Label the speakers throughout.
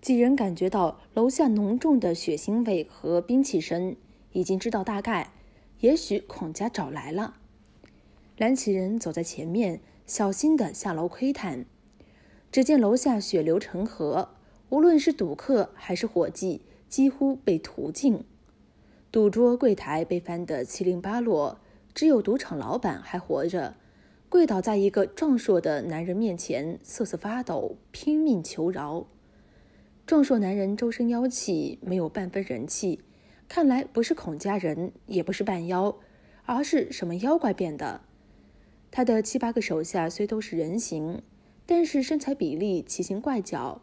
Speaker 1: 几人感觉到楼下浓重的血腥味和兵器声，已经知道大概。也许孔家找来了。蓝启仁走在前面，小心地下楼窥探。只见楼下血流成河，无论是赌客还是伙计，几乎被屠尽。赌桌、柜台被翻得七零八落，只有赌场老板还活着，跪倒在一个壮硕的男人面前，瑟瑟发抖，拼命求饶。壮硕男人周身妖气，没有半分人气，看来不是孔家人，也不是半妖，而是什么妖怪变的。他的七八个手下虽都是人形，但是身材比例奇形怪角，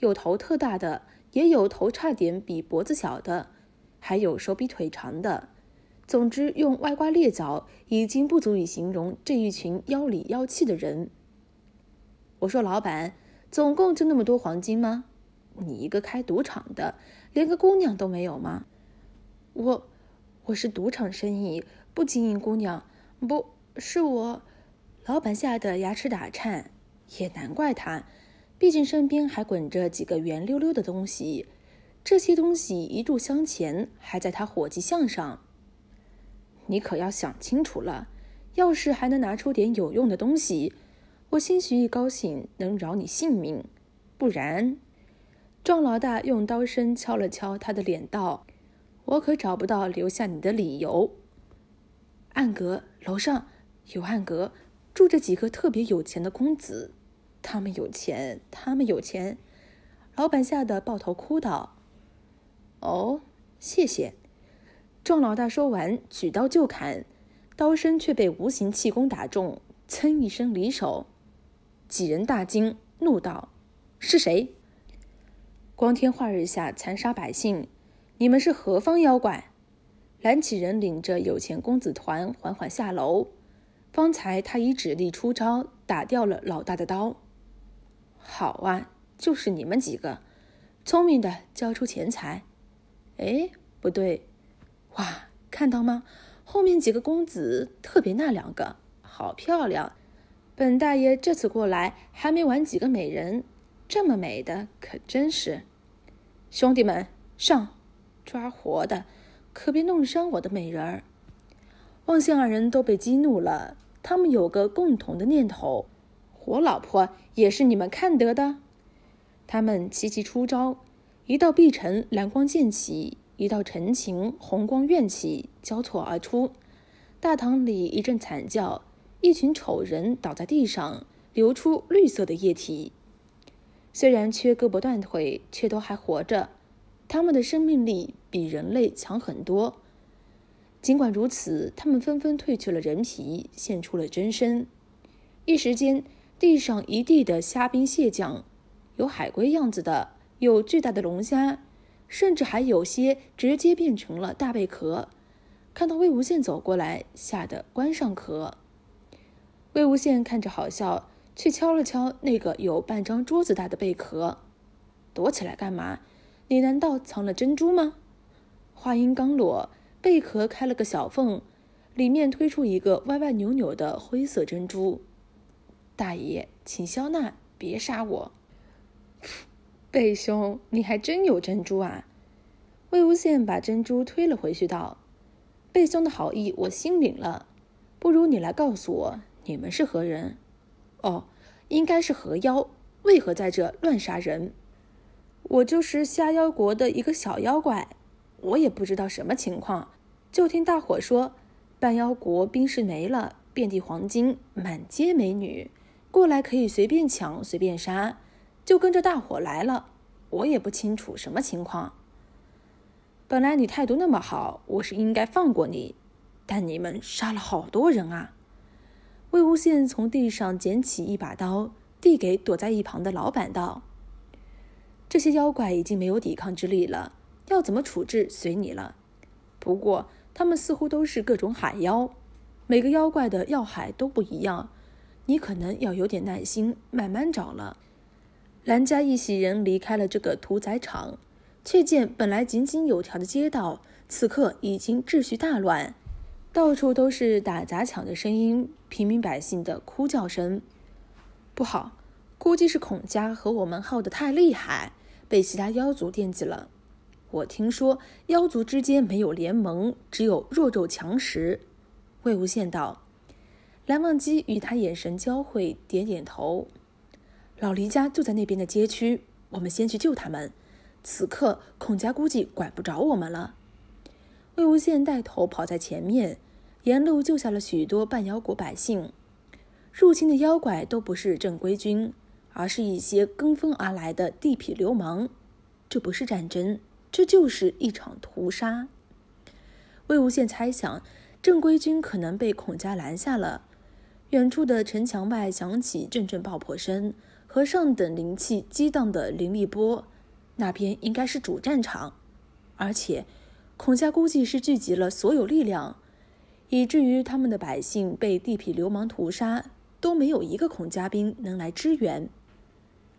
Speaker 1: 有头特大的，也有头差点比脖子小的，还有手比腿长的。总之，用外挂裂角已经不足以形容这一群妖里妖气的人。我说：“老板，总共就那么多黄金吗？”你一个开赌场的，连个姑娘都没有吗？我，我是赌场生意，不经营姑娘。不是我，老板吓得牙齿打颤。也难怪他，毕竟身边还滚着几个圆溜溜的东西。这些东西一炷香前还在他伙计项上。你可要想清楚了，要是还能拿出点有用的东西，我兴许一高兴能饶你性命，不然。壮老大用刀身敲了敲他的脸，道：“我可找不到留下你的理由。”暗格楼上有暗格，住着几个特别有钱的公子。他们有钱，他们有钱。老板吓得抱头哭道：“哦，谢谢！”壮老大说完，举刀就砍，刀身却被无形气功打中，噌一声离手。几人大惊，怒道：“是谁？”光天化日下残杀百姓，你们是何方妖怪？蓝起人领着有钱公子团缓缓下楼。方才他以指力出招，打掉了老大的刀。好啊，就是你们几个，聪明的交出钱财。哎，不对，哇，看到吗？后面几个公子特别那两个，好漂亮。本大爷这次过来还没玩几个美人。这么美的可真是，兄弟们上，抓活的，可别弄伤我的美人儿。望向二人都被激怒了，他们有个共同的念头：活老婆也是你们看得的。他们齐齐出招，一道碧晨蓝光溅起，一道陈情红光怨起，交错而出。大堂里一阵惨叫，一群丑人倒在地上，流出绿色的液体。虽然缺胳膊断腿，却都还活着。他们的生命力比人类强很多。尽管如此，他们纷纷褪去了人皮，现出了真身。一时间，地上一地的虾兵蟹将，有海龟样子的，有巨大的龙虾，甚至还有些直接变成了大贝壳。看到魏无羡走过来，吓得关上壳。魏无羡看着好笑。去敲了敲那个有半张桌子大的贝壳，躲起来干嘛？你难道藏了珍珠吗？话音刚落，贝壳开了个小缝，里面推出一个歪歪扭扭的灰色珍珠。大爷，请消纳，别杀我。贝兄，你还真有珍珠啊！魏无羡把珍珠推了回去，道：“贝兄的好意我心领了，不如你来告诉我，你们是何人？”哦，应该是河妖，为何在这乱杀人？我就是下妖国的一个小妖怪，我也不知道什么情况，就听大伙说半妖国兵士没了，遍地黄金，满街美女，过来可以随便抢，随便杀，就跟着大伙来了。我也不清楚什么情况。本来你态度那么好，我是应该放过你，但你们杀了好多人啊。魏无羡从地上捡起一把刀，递给躲在一旁的老板道：“这些妖怪已经没有抵抗之力了，要怎么处置随你了。不过他们似乎都是各种海妖，每个妖怪的要害都不一样，你可能要有点耐心，慢慢找了。”蓝家一袭人离开了这个屠宰场，却见本来井井有条的街道，此刻已经秩序大乱。到处都是打砸抢的声音，平民百姓的哭叫声。不好，估计是孔家和我们耗得太厉害，被其他妖族惦记了。我听说妖族之间没有联盟，只有弱肉强食。魏无羡道：“蓝忘机与他眼神交汇，点点头。老黎家就在那边的街区，我们先去救他们。此刻孔家估计管不着我们了。”魏无羡带头跑在前面。沿路救下了许多半妖国百姓。入侵的妖怪都不是正规军，而是一些跟风而来的地痞流氓。这不是战争，这就是一场屠杀。魏无羡猜想，正规军可能被孔家拦下了。远处的城墙外响起阵阵爆破声和上等灵气激荡的灵力波，那边应该是主战场。而且，孔家估计是聚集了所有力量。以至于他们的百姓被地痞流氓屠杀，都没有一个孔家兵能来支援。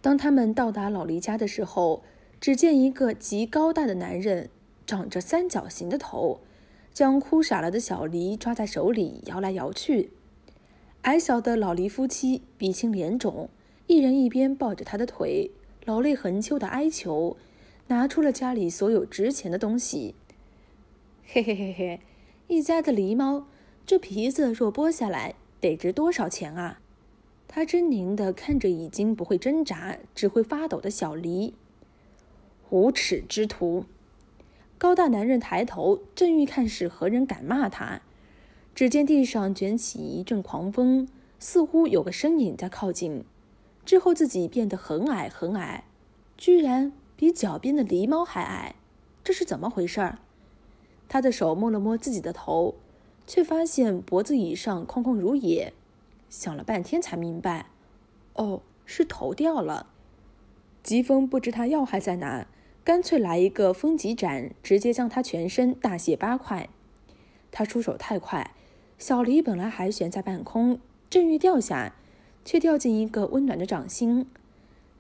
Speaker 1: 当他们到达老黎家的时候，只见一个极高大的男人，长着三角形的头，将哭傻了的小黎抓在手里摇来摇去。矮小的老黎夫妻鼻青脸肿，一人一边抱着他的腿，老泪横秋的哀求，拿出了家里所有值钱的东西。嘿嘿嘿嘿。一家的狸猫，这皮子若剥下来，得值多少钱啊？他狰狞地看着已经不会挣扎，只会发抖的小狸。无耻之徒！高大男人抬头，正欲看是何人敢骂他，只见地上卷起一阵狂风，似乎有个身影在靠近。之后自己变得很矮很矮，居然比脚边的狸猫还矮，这是怎么回事儿？他的手摸了摸自己的头，却发现脖子以上空空如也。想了半天才明白，哦，是头掉了。疾风不知他要害在哪，干脆来一个风急斩，直接将他全身大卸八块。他出手太快，小黎本来还悬在半空，正欲掉下，却掉进一个温暖的掌心。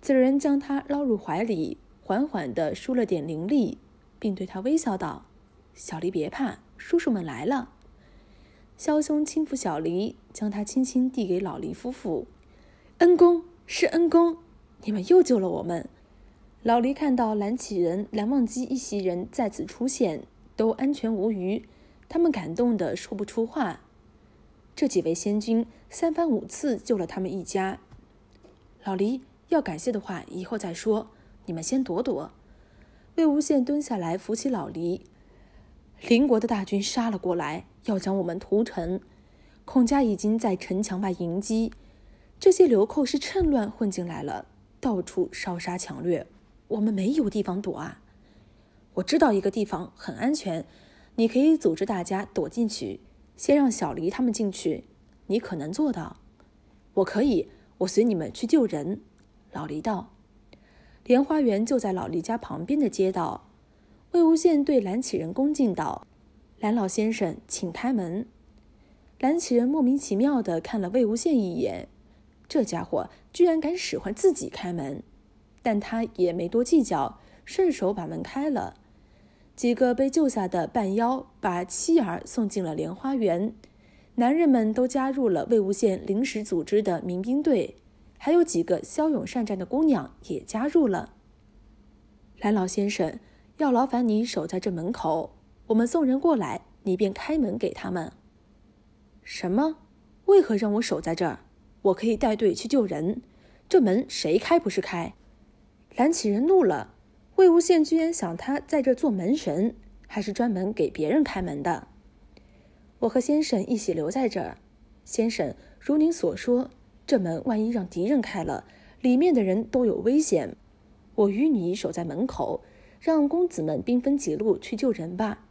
Speaker 1: 此人将他捞入怀里，缓缓地输了点灵力，并对他微笑道。小离，别怕，叔叔们来了。萧兄轻抚小离，将它轻轻递给老黎夫妇。恩公，是恩公，你们又救了我们。老黎看到蓝启仁、蓝忘机一席人再次出现，都安全无虞，他们感动得说不出话。这几位仙君三番五次救了他们一家。老黎要感谢的话，以后再说。你们先躲躲。魏无羡蹲下来扶起老黎。邻国的大军杀了过来，要将我们屠城。孔家已经在城墙外迎击。这些流寇是趁乱混进来了，到处烧杀抢掠，我们没有地方躲啊！我知道一个地方很安全，你可以组织大家躲进去。先让小黎他们进去，你可能做到。我可以，我随你们去救人。老黎道，莲花园就在老黎家旁边的街道。魏无羡对蓝启仁恭敬道：“蓝老先生，请开门。”蓝启仁莫名其妙地看了魏无羡一眼，这家伙居然敢使唤自己开门，但他也没多计较，顺手把门开了。几个被救下的半妖把妻儿送进了莲花园，男人们都加入了魏无羡临时组织的民兵队，还有几个骁勇善战的姑娘也加入了。蓝老先生。要劳烦你守在这门口，我们送人过来，你便开门给他们。什么？为何让我守在这儿？我可以带队去救人。这门谁开不是开？蓝启仁怒了，魏无羡居然想他在这做门神，还是专门给别人开门的。我和先生一起留在这儿。先生如您所说，这门万一让敌人开了，里面的人都有危险。我与你守在门口。让公子们兵分几路去救人吧。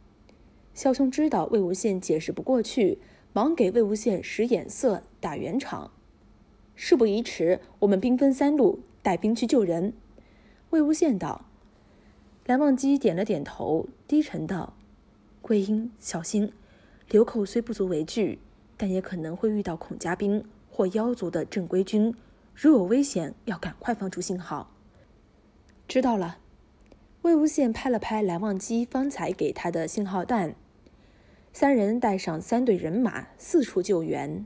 Speaker 1: 萧兄知道魏无羡解释不过去，忙给魏无羡使眼色，打圆场。事不宜迟，我们兵分三路，带兵去救人。魏无羡道：“蓝忘机点了点头，低沉道：‘桂英，小心。流寇虽不足为惧，但也可能会遇到孔家兵或妖族的正规军。如有危险，要赶快放出信号。’知道了。”魏无羡拍了拍蓝忘机方才给他的信号弹，三人带上三队人马，四处救援。